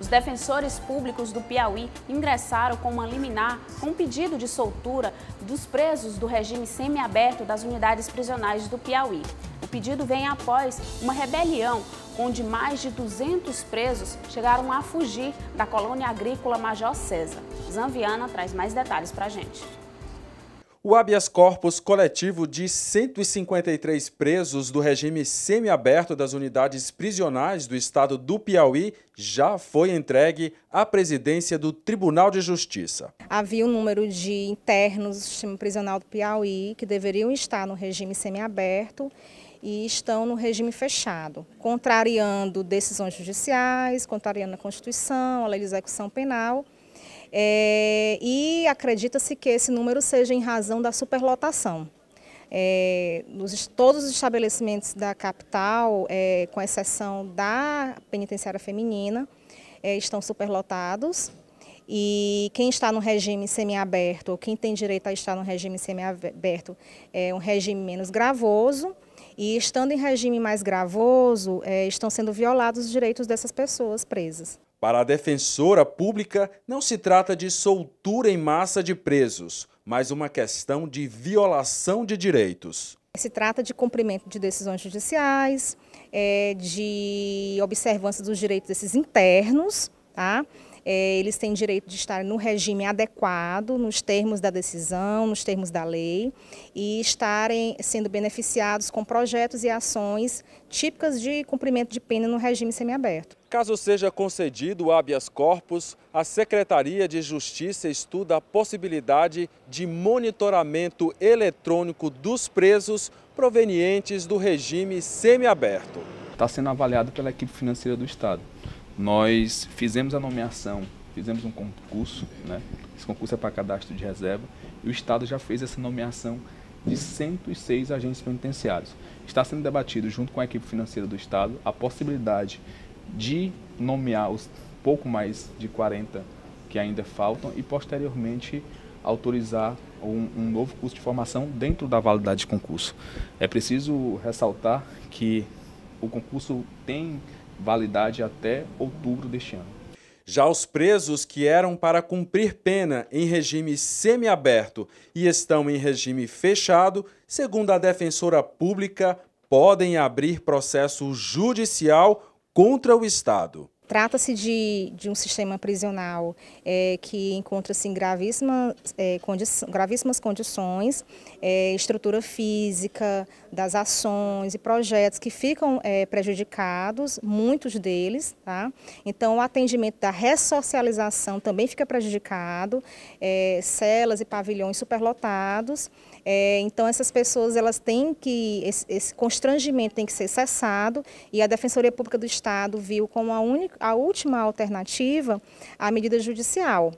Os defensores públicos do Piauí ingressaram com uma liminar com um pedido de soltura dos presos do regime semiaberto das unidades prisionais do Piauí. O pedido vem após uma rebelião onde mais de 200 presos chegaram a fugir da colônia agrícola Major César. Zanviana traz mais detalhes para a gente. O habeas corpus coletivo de 153 presos do regime semiaberto das unidades prisionais do estado do Piauí já foi entregue à presidência do Tribunal de Justiça. Havia um número de internos do sistema prisional do Piauí que deveriam estar no regime semiaberto e estão no regime fechado, contrariando decisões judiciais, contrariando a Constituição, a lei de execução penal. É, e acredita-se que esse número seja em razão da superlotação. É, nos, todos os estabelecimentos da capital, é, com exceção da penitenciária feminina, é, estão superlotados. E quem está no regime semiaberto, ou quem tem direito a estar no regime semiaberto, é um regime menos gravoso. E estando em regime mais gravoso, é, estão sendo violados os direitos dessas pessoas presas. Para a defensora pública, não se trata de soltura em massa de presos, mas uma questão de violação de direitos. Se trata de cumprimento de decisões judiciais, é, de observância dos direitos desses internos, tá? é, eles têm direito de estar no regime adequado, nos termos da decisão, nos termos da lei, e estarem sendo beneficiados com projetos e ações típicas de cumprimento de pena no regime semiaberto. Caso seja concedido o habeas corpus, a Secretaria de Justiça estuda a possibilidade de monitoramento eletrônico dos presos provenientes do regime semiaberto. Está sendo avaliado pela equipe financeira do Estado nós fizemos a nomeação, fizemos um concurso, né? Esse concurso é para cadastro de reserva e o Estado já fez essa nomeação de 106 agentes penitenciários. Está sendo debatido junto com a equipe financeira do Estado a possibilidade de nomear os pouco mais de 40 que ainda faltam e posteriormente autorizar um, um, novo curso de formação dentro da validade de concurso. É preciso ressaltar que o concurso tem validade até outubro deste ano. Já os presos que eram para cumprir pena em regime semiaberto e estão em regime fechado, segundo a defensora pública, podem abrir processo judicial contra o Estado. Trata-se de, de um sistema prisional é, que encontra-se em gravíssima, é, condi gravíssimas condições, é, estrutura física das ações e projetos que ficam é, prejudicados, muitos deles. Tá? Então, o atendimento da ressocialização também fica prejudicado, é, celas e pavilhões superlotados. É, então, essas pessoas elas têm que, esse, esse constrangimento tem que ser cessado e a Defensoria Pública do Estado viu como a única a última alternativa, a medida judicial.